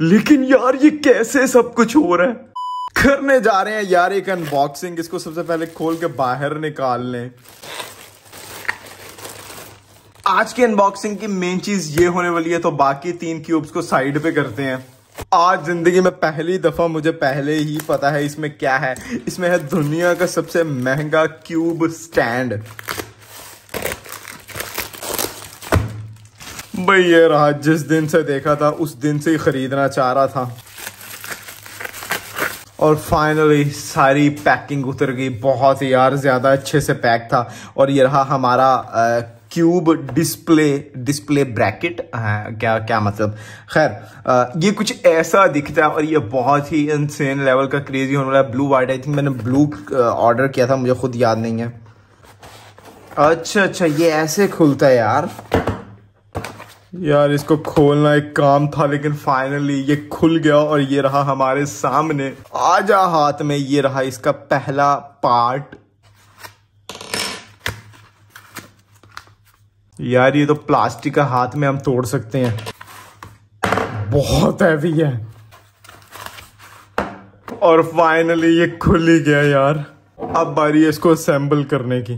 लेकिन यार ये कैसे सब कुछ हो रहा है करने जा रहे हैं यार एक अनबॉक्सिंग इसको सबसे पहले खोल के बाहर निकाल लें आज की अनबॉक्सिंग की मेन चीज ये होने वाली है तो बाकी तीन क्यूब्स को साइड पे करते हैं आज जिंदगी में पहली दफा मुझे पहले ही पता है इसमें क्या है इसमें है दुनिया का सबसे महंगा क्यूब स्टैंड भाई ये रहा जिस दिन से देखा था उस दिन से ही ख़रीदना चाह रहा था और फाइनली सारी पैकिंग उतर गई बहुत ही यार ज़्यादा अच्छे से पैक था और ये रहा हमारा आ, क्यूब डिस्प्ले डिस्प्ले ब्रैकेट क्या क्या मतलब खैर ये कुछ ऐसा दिखता है और ये बहुत ही इनसेन लेवल का क्रेजी होने वाला है ब्लू वाइट आई थिंक मैंने ब्लू ऑर्डर किया था मुझे खुद याद नहीं है अच्छा अच्छा ये ऐसे खुलता है यार यार इसको खोलना एक काम था लेकिन फाइनली ये खुल गया और ये रहा हमारे सामने आजा हाथ में ये रहा इसका पहला पार्ट यार ये तो प्लास्टिक का हाथ में हम तोड़ सकते हैं बहुत हैवी है और फाइनली ये खुल ही गया यार अब बारी है इसको असेंबल करने की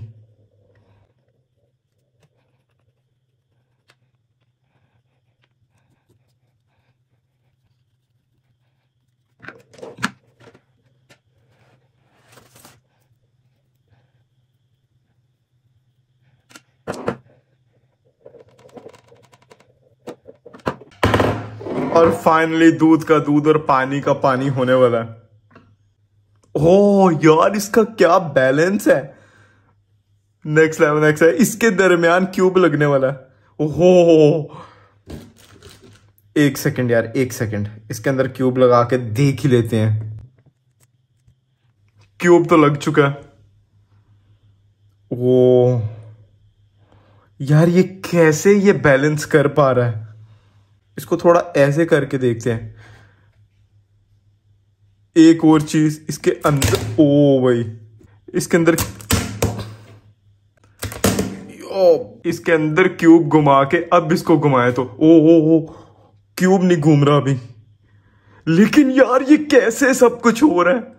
और फाइनली दूध का दूध और पानी का पानी होने वाला है ओ यार इसका क्या बैलेंस है नेक्स्ट लेवल नेक्स्ट है इसके दरमियान क्यूब लगने वाला है ओहो एक सेकंड यार एक सेकंड इसके अंदर क्यूब लगा के देख ही लेते हैं क्यूब तो लग चुका है वो यार ये कैसे ये बैलेंस कर पा रहा है इसको थोड़ा ऐसे करके देखते हैं एक और चीज इसके अंदर ओ भाई इसके अंदर ओ इसके अंदर क्यूब घुमा के अब इसको घुमाए तो ओ ओ ओ क्यूब नहीं घूम रहा अभी लेकिन यार ये कैसे सब कुछ हो रहा है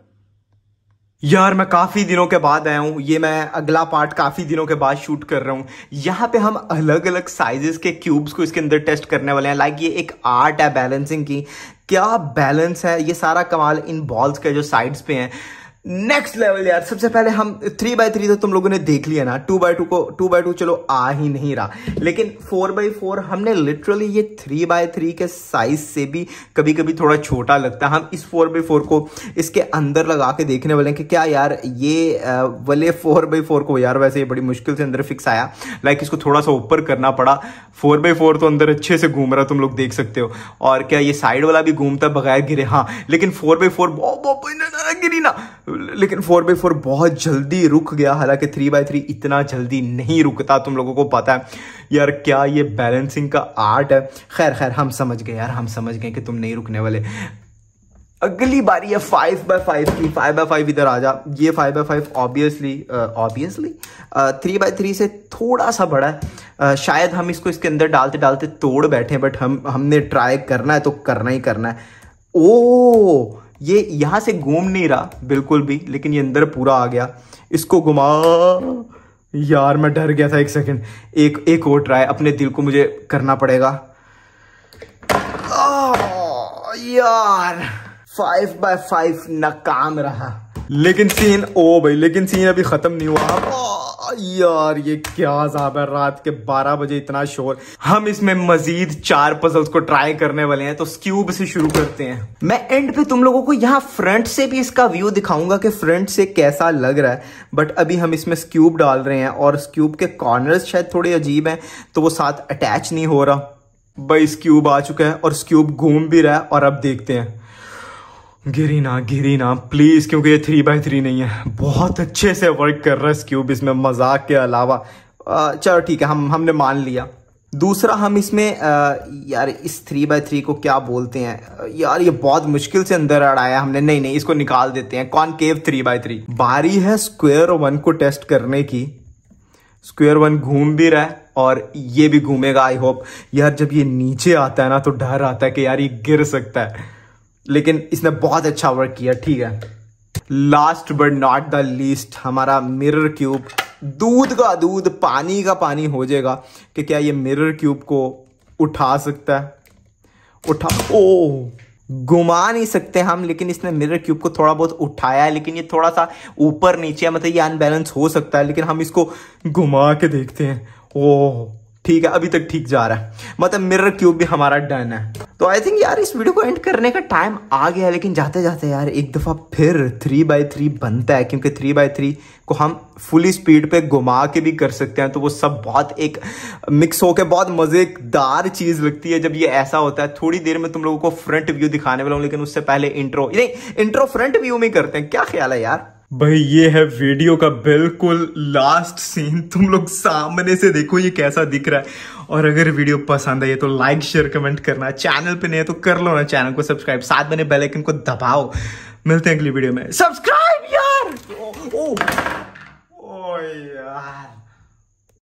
यार मैं काफ़ी दिनों के बाद आया हूँ ये मैं अगला पार्ट काफ़ी दिनों के बाद शूट कर रहा हूँ यहाँ पे हम अलग अलग साइजेस के क्यूब्स को इसके अंदर टेस्ट करने वाले हैं लाइक ये एक आर्ट है बैलेंसिंग की क्या बैलेंस है ये सारा कमाल इन बॉल्स के जो साइड्स पे हैं नेक्स्ट लेवल यार सबसे पहले हम थ्री बाय थ्री तो तुम लोगों ने देख लिया ना टू बाय टू को टू बाय टू चलो आ ही नहीं रहा लेकिन फोर बाय फोर हमने लिटरली ये थ्री बाय थ्री के साइज से भी कभी कभी थोड़ा छोटा लगता है हम इस फोर बाई फोर को इसके अंदर लगा के देखने वाले हैं कि क्या यार ये वाले फोर बाई फोर को यार वैसे ये बड़ी मुश्किल से अंदर फिक्स आया लाइक इसको थोड़ा सा ऊपर करना पड़ा फोर बाई फोर तो अंदर अच्छे से घूम रहा तुम लोग देख सकते हो और क्या ये साइड वाला भी घूमता बगैर गिरे हाँ लेकिन फोर बाई फोर बहुत गिरी ना लेकिन फोर बाई फोर बहुत जल्दी रुक गया हालांकि थ्री बाई थ्री इतना जल्दी नहीं रुकता तुम लोगों को पता है यार क्या ये बैलेंसिंग का आर्ट है खैर खैर हम समझ गए यार हम समझ गए कि तुम नहीं रुकने वाले अगली बारी है फाइव बाय फाइव की फाइव बाय फाइव इधर आ जा ये five by five obviously obviously three by three से थोड़ा सा बड़ा है uh, शायद हम इसको इसके अंदर डालते डालते तोड़ बैठे बट हम हमने ट्राई करना है तो करना ही करना है ओ ये यहाँ से घूम नहीं रहा बिल्कुल भी लेकिन ये अंदर पूरा आ गया इसको घुमा यार मैं डर गया था एक सेकंड एक एक और ट्राई अपने दिल को मुझे करना पड़ेगा यार फाइव बाय फाइव नाकाम रहा लेकिन सीन ओ भाई लेकिन सीन अभी खत्म नहीं हुआ यार ये क्या साहब है रात के 12 बजे इतना शोर हम इसमें मजीद चार पजल्स को ट्राई करने वाले हैं तो स्क्यूब से शुरू करते हैं मैं एंड पे तुम लोगों को यहाँ फ्रंट से भी इसका व्यू दिखाऊंगा कि फ्रंट से कैसा लग रहा है बट अभी हम इसमें स्क्यूब डाल रहे हैं और स्क्यूब के कॉर्नर शायद थोड़े अजीब है तो वो साथ अटैच नहीं हो रहा भाई स्क्यूब आ चुका है और स्क्यूब घूम भी रहा है और अब देखते हैं गिरी ना गिरी ना प्लीज़ क्योंकि ये थ्री बाई थ्री नहीं है बहुत अच्छे से वर्क कर रहा है इस क्यूब इसमें मजाक के अलावा चलो ठीक है हम हमने मान लिया दूसरा हम इसमें आ, यार इस थ्री बाई थ्री को क्या बोलते हैं यार ये बहुत मुश्किल से अंदर अड़ाया हमने नहीं नहीं इसको निकाल देते हैं कॉनकेव थ्री बाई थ्री बारी है स्क्वेयर वन को टेस्ट करने की स्क्वेयर वन घूम भी रहा है और ये भी घूमेगा आई होप यार जब ये नीचे आता है ना तो डर आता है कि यार ये गिर सकता है लेकिन इसने बहुत अच्छा वर्क किया ठीक है last but not the least हमारा मिरर क्यूब दूध का दूध पानी का पानी हो जाएगा कि क्या ये मिरर क्यूब को उठा सकता है उठा ओ घुमा नहीं सकते हम लेकिन इसने मिरर क्यूब को थोड़ा बहुत उठाया है लेकिन ये थोड़ा सा ऊपर नीचे मतलब ये अनबैलेंस हो सकता है लेकिन हम इसको घुमा के देखते हैं ओह ठीक है अभी तक ठीक जा रहा है मतलब मिरर क्यूब भी हमारा डन है तो आई थिंक यार इस वीडियो को एंड करने का टाइम आ गया है लेकिन जाते जाते यार एक दफ़ा फिर थ्री बाई थ्री बनता है क्योंकि थ्री बाई थ्री को हम फुल स्पीड पे घुमा के भी कर सकते हैं तो वो सब बहुत एक मिक्स होकर बहुत मज़ेदार चीज़ लगती है जब ये ऐसा होता है थोड़ी देर में तुम लोगों को फ्रंट व्यू दिखाने वाला हूँ लेकिन उससे पहले इंट्रो नहीं इंट्रो फ्रंट व्यू में करते हैं क्या ख्याल है यार भाई ये है वीडियो का बिल्कुल लास्ट सीन तुम लोग सामने से देखो ये कैसा दिख रहा है और अगर वीडियो पसंद आई तो लाइक शेयर कमेंट करना चैनल पे नहीं है तो कर लो ना चैनल को सब्सक्राइब साथ बने बेल आइकन को दबाओ मिलते हैं अगली वीडियो में सब्सक्राइब यार ओ, ओ, ओ यार